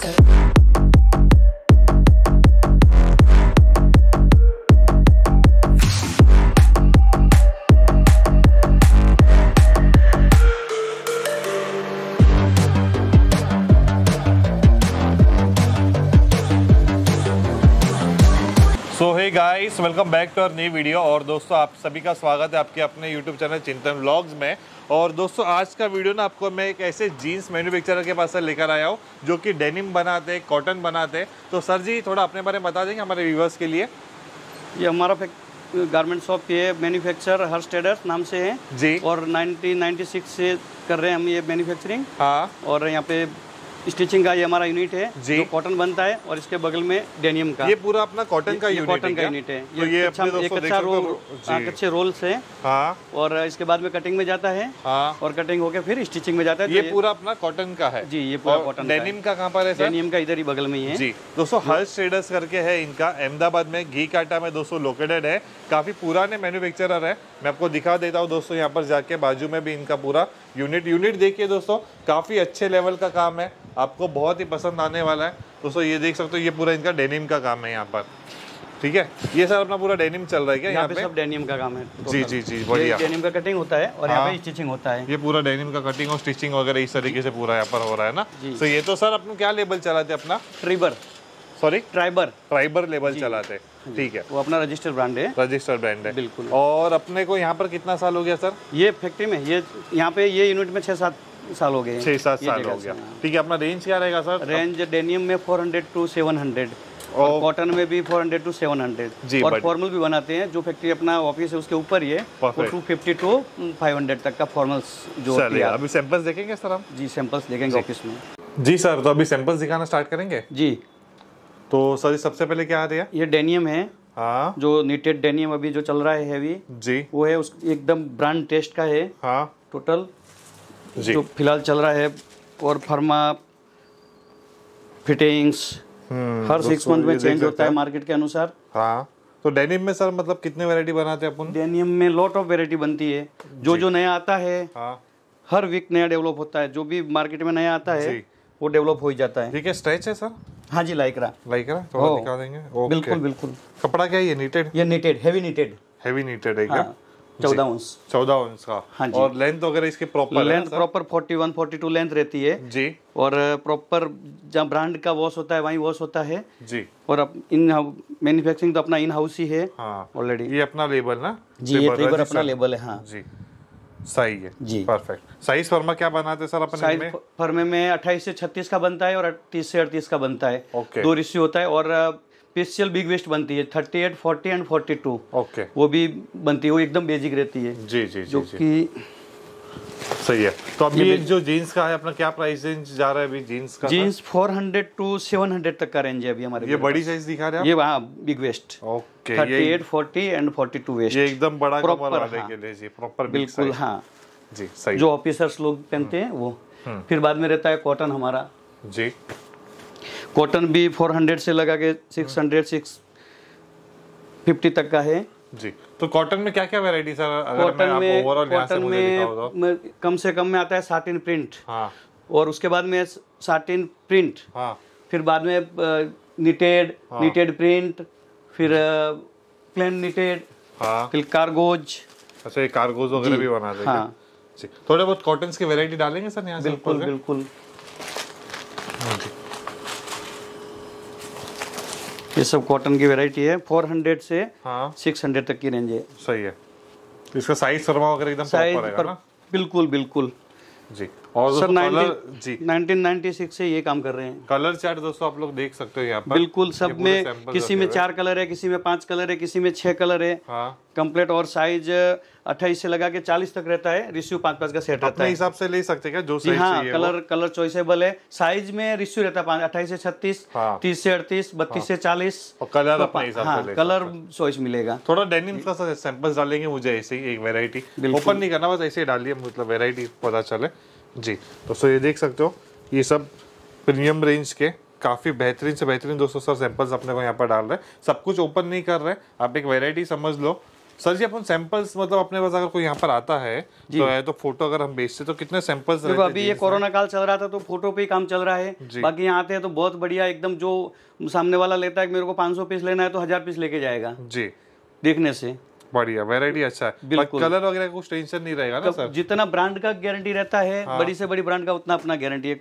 disco. So hey guys welcome back to our new video और दोस्तों आप सभी का स्वागत है आपके अपने यूट्यूब चैनल चिंतन व्लॉग्स में और दोस्तों आज का वीडियो ना आपको मैं एक ऐसे जीन्स मैन्युफैक्चरर के पास से लेकर आया हूँ जो कि डेनिम बनाते हैं कॉटन बनाते हैं तो सर जी थोड़ा अपने बारे में बता देंगे हमारे व्यूवर्स के लिए ये हमारा गारमेंट शॉप ये मैन्युफैक्चर हर स्टेडर्स नाम से है जी और 1996 से कर रहे हैं हम ये मैन्युफैक्चरिंग हाँ और यहाँ पे स्टिचिंग का ये हमारा यूनिट है जी कॉटन बनता है और इसके बगल में डेनियम का ये पूरा अपना कॉटन का यूनिट कॉटन का यूनिट है तो ये अच्छा रोल अच्छा तो अच्छे रोल से हाँ। और इसके बाद में कटिंग में जाता है हाँ। और कटिंग होकर फिर स्टिचिंग में जाता है तो ये पूरा अपना कॉटन का है जी ये पूरा कॉटन डेनियम का कहाँ पर है डेनियम का इधर ही बगल में ही है जी दोस्तों हर्ष ट्रेडर्स करके है इनका अहमदाबाद में घी काटा में दोस्तों लोकेटेड है काफी पुराने मैन्युफेक्चर है मैं आपको दिखा देता हूँ दोस्तों यहाँ पर जाके बाजू में भी इनका पूरा यूनिट यूनिट देखिए दोस्तों काफ़ी अच्छे लेवल का काम है आपको बहुत ही पसंद आने वाला है दोस्तों ये देख सकते हो ये पूरा इनका डेनिम का काम है यहाँ पर ठीक है ये सर अपना पूरा डेनिम चल रहा है क्या यहाँ पे सब डेनिम का काम है जी जी जी बढ़िया डेनिम का कटिंग होता है और यहाँ पे स्टिचिंग होता है ये पूरा डेनिम का कटिंग और स्टिचिंग वगैरह इस तरीके से पूरा यहाँ पर हो रहा है ना तो ये तो सर अपना क्या लेबल चला थे अपना Triber sorry Triber Triber label चलाते हैं हाँ ठीक है वो अपना रजिस्टर ब्रांड है रजिस्टर ब्रांड है बिल्कुल और अपने को यहाँ पर कितना साल हो गया सर ये फैक्ट्री में ये यहाँ पे ये यूनिट में छह सात साल हो गए छह सात साल हो गया हाँ। ठीक है अपना रेंज क्या रहेगा सर रेंज डेनियम में फोर टू सेवन और कॉटन में भी 400 टू 700 जी और फॉर्मल भी बनाते हैं जो फैक्ट्री अपना ऑफिस है उसके ऊपर ही है two fifty to five hundred तक का फॉर्मल्स जो अभी सैंपल्स देखेंगे सर हम जी सैंपल्स देखेंगे ऑफिस में जी सर तो अभी सैंपल्स दिखाना स्टार्ट करेंगे जी तो सर सबसे पहले क्या आ रहा है ये डेनियम है हाँ जो नीटेड डेनियम अभी जो चल रहा है हैवी जी वो है उस एकदम ब्रांड टेस्ट का है हाँ टोटल जी जो तो फिलहाल चल रहा है और फर्मा हम्म, फिटिंग्स हर सिक्स मंथ में चेंज होता है मार्केट के अनुसार हाँ तो डेनियम में सर मतलब कितने वैरायटी बनाते हैं अपन डेनिम में लॉट ऑफ वैरायटी बनती है जो जो नया आता है हाँ। हर वीक नया डेवलप होता है जो भी मार्केट में नया आता है वो डेवलप हो ही जाता है ठीक है स्ट्रेच है सर हाँ जी लाइकरा लाइकरा थोड़ा oh, दिखा देंगे ओके बिल्कुल बिल्कुल कपड़ा क्या है ये नीटेड ये knitted heavy knitted heavy knitted है क्या हाँ, चौदह उंस चौदह उंस का हाँ जी और लेंथ वगैरह इसके proper length proper forty one forty two length रहती है जी और प्रॉपर uh, जहाँ ब्रांड का वॉश होता है वहीं वॉश होता है जी और अब इन मैन्युफैक्चरिंग तो अपना इन हाउस ही है ऑलरेडी हाँ। ये अपना लेबल ना जी लेबल ये ट्रिबर अपना लेबल है हाँ जी सही है जी परफेक्ट साइज फर्मा क्या बनाते सर अपने साइज फर्मे में अट्ठाईस से छत्तीस का बनता है और 30 से अड़तीस का बनता है ओके दो रिश्यू होता है और स्पेशल बिग वेस्ट बनती है thirty eight forty and forty two okay वो भी बनती है वो एकदम बेजिक रहती है जी जी जो की सही है तो अब ये जो जीन्स का है अपना क्या प्राइस रेंज जा रहा है अभी जीन्स का जीन्स 400 टू 700 तक का रेंज है अभी हमारे ये बड़ी साइज दिखा रहे हैं ये हाँ big waist okay thirty eight forty and forty two waist ये एकदम बड़ा प्रॉपर हाँ, के लिए जी प्रॉपर बिल्कुल हाँ जी सही जो ऑफिसर्स लोग पहनते हैं वो हम्म। फिर बाद में रहता है कॉटन हमारा जी कॉटन भी 400 से लगा के 600 650 तक का है जी तो कॉटन में क्या क्या वेराइटी सर कॉटन में कॉटन में, तो। कम से कम में आता है साटिन हाँ। प्रिंट और उसके बाद में साटिन हाँ। प्रिंट फिर बाद में निटेड निटेड प्रिंट फिर प्लेन निटेड हाँ। फिर कार्गोज अच्छा ये कार्गोज वगैरह भी बना देंगे हाँ। थोड़े बहुत कॉटन की वेरायटी डालेंगे सर यहाँ बिल्कुल बिल्कुल जी ये सब कॉटन की वेराइटी है फोर हंड्रेड से हाँ हंड्रेड तक की रेंज है सही है इसका साइज सरमा वगैरह एकदम बिल्कुल बिल्कुल जी और सर नाइनटीन नाइनटी सिक्स से ये काम कर रहे हैं कलर चार्ट दोस्तों आप लोग देख सकते हो यहाँ पर बिल्कुल सब में किसी में चार कलर है किसी में पांच कलर है किसी में छह कलर है हाँ। कंप्लीट और साइज अट्ठाईस से लगा के चालीस तक रहता है रिश्यू पांच पांच का सेट रहता है हिसाब से ले सकते हैं जो साइज हाँ कलर कलर चॉइसेबल है साइज में रिश्यू रहता है अट्ठाईस से छत्तीस हाँ। तीस से अड़तीस बत्तीस से हाँ। चालीस और कलर तो अपने हिसाब से हाँ, कलर चॉइस मिलेगा थोड़ा डेनिम का सैंपल डालेंगे मुझे ऐसे ही एक वेरायटी ओपन नहीं करना बस ऐसे ही डालिए मतलब वेरायटी पता चले जी दोस्तों ये देख सकते हो ये सब प्रीमियम रेंज के काफ़ी बेहतरीन से बेहतरीन दोस्तों सर सैंपल्स अपने को यहाँ पर डाल रहे हैं सब कुछ ओपन नहीं कर रहे आप एक वेराइटी समझ लो सर जी अपन सैंपल्स मतलब अपने पास अगर कोई यहाँ पर आता है तो है तो फोटो अगर हम बेचते तो कितने सैंपल्स देखो अभी ये कोरोना काल चल रहा था तो फोटो पे ही काम चल रहा है बाकी यहाँ आते हैं तो बहुत बढ़िया एकदम जो सामने वाला लेता है मेरे को 500 पीस लेना है तो हजार पीस लेके जाएगा जी देखने से बढ़िया वेरायटी अच्छा है बिल्कुल कलर वगैरह कुछ टेंशन नहीं रहेगा ना सर जितना ब्रांड का गारंटी रहता है हाँ। बड़ी से बड़ी ब्रांड का उतना अपना गारंटी है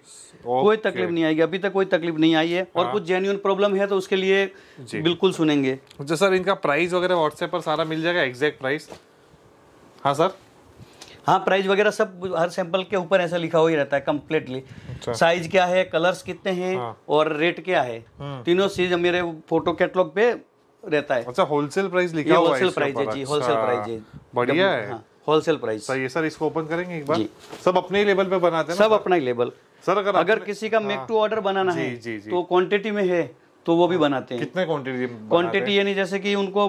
कोई तकलीफ नहीं आएगी अभी तक कोई तकलीफ नहीं आई है हाँ। और कुछ जेन्यून प्रॉब्लम है तो उसके लिए बिल्कुल सुनेंगे जो अच्छा, सर इनका प्राइस वगैरह व्हाट्सएप पर सारा मिल जाएगा एग्जैक्ट प्राइस हाँ सर हाँ प्राइस वगैरह सब हर सैंपल के ऊपर ऐसा लिखा हुआ ही रहता है कम्प्लीटली अच्छा। साइज क्या है कलर्स कितने हैं हाँ। और रेट क्या है हम्म। तीनों चीज मेरे फोटो कैटलॉग पे रहता है अच्छा होलसेल प्राइस लिखा हुआ होलसेल प्राइस है जी होलसेल हाँ, प्राइस है बढ़िया है होलसेल हाँ, प्राइस सही है सर इसको ओपन करेंगे एक बार जी सब अपने ही लेवल पे बनाते हैं सब अपना ही लेवल सर अगर अगर किसी का मेक टू ऑर्डर बनाना है तो क्वांटिटी में है तो वो भी हाँ। बनाते हैं कितने क्वांटिटी क्वांटिटी यानी जैसे कि उनको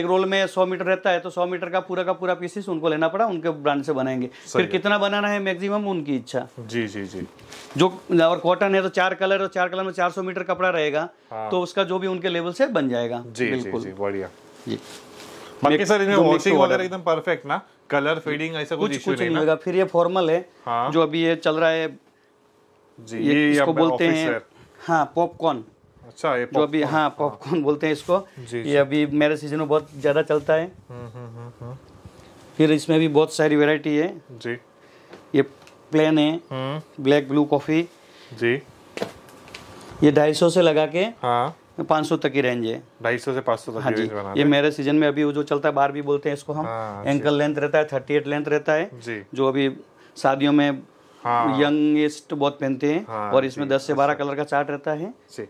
एक रोल में सौ मीटर रहता है तो सौ मीटर का पूरा का पूरा पीसेस उनको लेना पड़ा उनके ब्रांड से बनाएंगे फिर कितना बनाना है मैक्सिमम उनकी इच्छा जी जी जी जो और कॉटन है तो चार कलर और चार कलर में चार सौ मीटर कपड़ा रहेगा हाँ। तो उसका जो भी उनके लेवल से बन जाएगा जी बिल्कुल बढ़िया जी बाकी सर इसमें वॉशिंग वगैरह एकदम परफेक्ट ना कलर फेडिंग ऐसा कुछ कुछ नहीं होगा फिर ये फॉर्मल है हाँ। जो अभी ये चल रहा है हाँ। जी ये इसको बोलते हैं हाँ पॉपकॉर्न अच्छा ये जो अभी हाँ पॉपकॉर्न बोलते हैं इसको जी, ये अभी मेरे सीजन में बहुत ज़्यादा चलता है हम्म, हम्म, हम्म, फिर इसमें भी बहुत सारी वेराइटी है जी ये प्लेन है ब्लैक ब्लू कॉफ़ी जी ये ढाई सौ से लगा के हाँ। पाँच सौ तक की रेंज है ढाई सौ से पाँच सौ हाँ जी ये मेरे सीजन में अभी वो जो चलता है बार भी बोलते हैं इसको हम एंकल हाँ, लेंथ रहता है थर्टी एट लेंथ रहता है जी जो अभी शादियों में हाँ, यंगेस्ट बहुत पहनते हैं हाँ, और इसमें दस से बारह अच्छा। कलर का चार्ट रहता है जी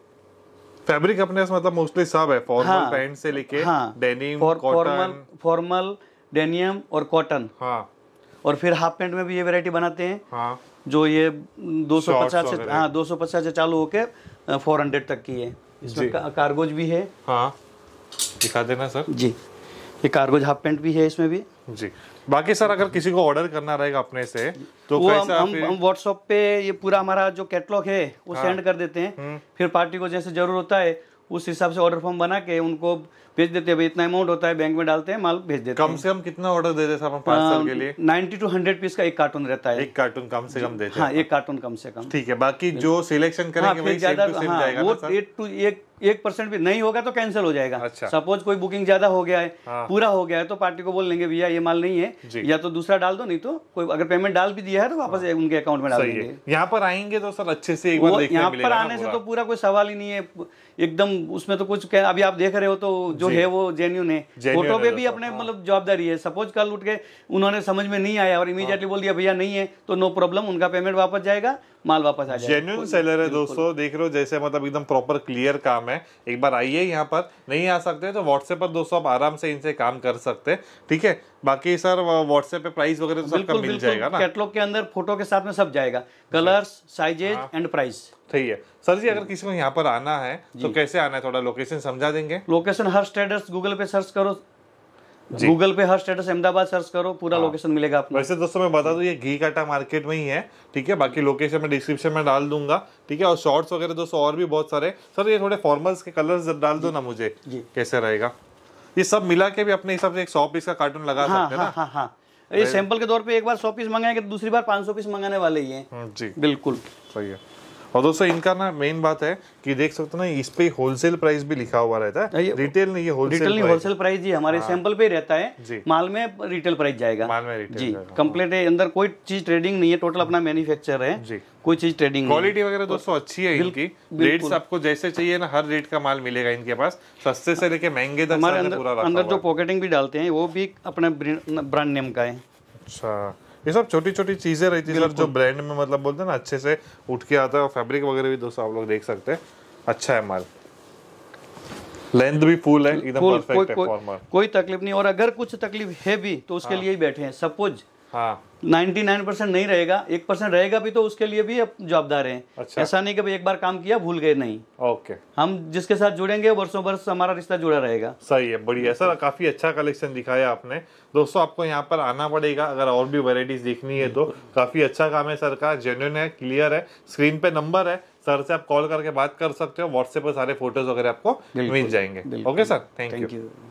फैब्रिक अपने मतलब मोस्टली सब है फॉर्मल हाँ, पैंट से लेके हाँ, डेनिम फॉर्मल फॉर्मल डेनियम और कॉटन हाँ, और फिर हाफ पैंट में भी ये वैरायटी बनाते हैं हाँ, जो ये 250 से हाँ 250 से चालू होके 400 तक की है इसमें का, कार्गोज भी है हाँ दिखा देना सर जी ये कार्गोज हाफ पेंट भी है इसमें भी जी बाकी सर अगर किसी को ऑर्डर करना रहेगा अपने से तो वो कैसे हम हम व्हाट्सअप पे ये पूरा हमारा जो कैटलॉग है वो हाँ। सेंड कर देते हैं हम्म। फिर पार्टी को जैसे जरूर होता है उस हिसाब से ऑर्डर फॉर्म बना के उनको भेज देते हैं इतना अमाउंट होता है बैंक में डालते हैं माल भेज देते कम से कम कितना ऑर्डर दे देते हैं पार्सल के लिए नाइन्टी टू हंड्रेड पीस का एक कार्टून रहता है एक कार्टून कम से कम देते हैं हाँ एक कार्टून कम से कम ठीक है बाकी हाँ, जो सिलेक्शन करेंगे हाँ, एक एक परसेंट भी नहीं होगा तो कैंसिल हो जाएगा अच्छा। सपोज कोई बुकिंग ज्यादा हो गया है हाँ। पूरा हो गया है तो पार्टी को बोल लेंगे भैया ये माल नहीं है या तो दूसरा डाल दो नहीं तो कोई अगर पेमेंट डाल भी दिया है तो हाँ। वापस हाँ। उनके अकाउंट में डाल देंगे यहाँ पर आएंगे तो सर अच्छे से एक बार यहाँ पर आने से तो पूरा कोई सवाल ही नहीं है एकदम उसमें तो कुछ अभी आप देख रहे हो तो जो है वो जेन्यून है फोटो पे भी अपने हाँ। मतलब जवाबदारी है सपोज कल उठ के उन्होंने समझ में नहीं आया और इमीडिएटली हाँ। बोल दिया भैया नहीं है तो नो प्रॉब्लम उनका पेमेंट वापस जाएगा माल वापस आ जाए जेन्यून सेलर है दोस्तों देख रहे हो जैसे मतलब एकदम प्रॉपर क्लियर काम है एक बार आइए यहाँ पर नहीं आ सकते तो व्हाट्सएप पर दोस्तों आप आराम से इनसे काम कर सकते हैं ठीक है बाकी सर व्हाट्सएप पे प्राइस वगैरह तो सबका मिल जाएगा ना कैटलॉग के अंदर फोटो के साथ में सब जाएगा कलर्स साइजेज एंड प्राइस सही है सर जी अगर हम्म। किसी को यहाँ पर आना है तो कैसे आना है थोड़ा लोकेशन समझा देंगे लोकेशन हर स्टेटस गूगल पे सर्च करो गूगल पे हर स्टेटस अहमदाबाद सर्च करो पूरा हाँ। लोकेशन मिलेगा आपको वैसे दोस्तों मैं बता दूं ये घी काटा मार्केट में ही है ठीक है बाकी लोकेशन मैं डिस्क्रिप्शन में डाल दूंगा ठीक है और शॉर्ट्स वगैरह दोस्तों और भी बहुत सारे सर ये थोड़े फॉर्मल्स के कलर्स डाल दो ना मुझे कैसे रहेगा ये सब मिला के भी अपने हिसाब से एक सौ पीस का कार्टून लगा हाँ, सकते हैं हाँ, हाँ, हाँ। ये सैंपल के तौर पे एक बार सौ पीस मंगाएंगे तो दूसरी बार पाँच सौ पीस मंगाने वाले ही हैं हम्म, जी बिल्कुल सही है और दोस्तों इनका ना मेन बात है कि देख सकते ना इस पे होलसेल प्राइस भी लिखा हुआ रहता है रिटेल नहीं होलसेल रिटेल नहीं होलसेल प्राइस जी हमारे हाँ। सैंपल पे रहता है माल में रिटेल प्राइस जाएगा माल में रिटेल जी कम्प्लीट हाँ। है अंदर कोई चीज ट्रेडिंग नहीं है टोटल अपना मैन्युफैक्चर है जी कोई चीज ट्रेडिंग क्वालिटी वगैरह तो दोस्तों अच्छी है इनकी रेट्स आपको जैसे चाहिए ना हर रेट का माल मिलेगा इनके पास सस्ते से लेके महंगे तक हमारे अंदर जो पॉकेटिंग भी डालते हैं वो भी अपने ब्रांड नेम का है अच्छा ये सब छोटी छोटी चीज़ें रहती थी जो ब्रांड में मतलब बोलते हैं ना अच्छे से उठ के आता है और फैब्रिक वगैरह भी दोस्तों आप लोग देख सकते हैं अच्छा है माल लेंथ भी फुल है एकदम परफेक्ट है फॉर्मल कोई तकलीफ नहीं और अगर कुछ तकलीफ है भी तो उसके हाँ। लिए ही बैठे हैं सपोज हाँ 99 परसेंट नहीं रहेगा एक परसेंट रहेगा भी तो उसके लिए भी जवाबदार हैं अच्छा। ऐसा नहीं कि भाई एक बार काम किया भूल गए नहीं ओके हम जिसके साथ जुड़ेंगे वर्षों वर्ष हमारा रिश्ता जुड़ा रहेगा सही है बढ़िया सर अच्छा। काफी अच्छा कलेक्शन दिखाया आपने दोस्तों आपको यहाँ पर आना पड़ेगा अगर और भी वेराइटीज देखनी है तो काफी अच्छा काम है सर का जेन्यून है क्लियर है स्क्रीन पे नंबर है सर से आप कॉल करके बात कर सकते हो व्हाट्सएप पर सारे फोटोज वगैरह आपको मिल जाएंगे ओके सर थैंक यू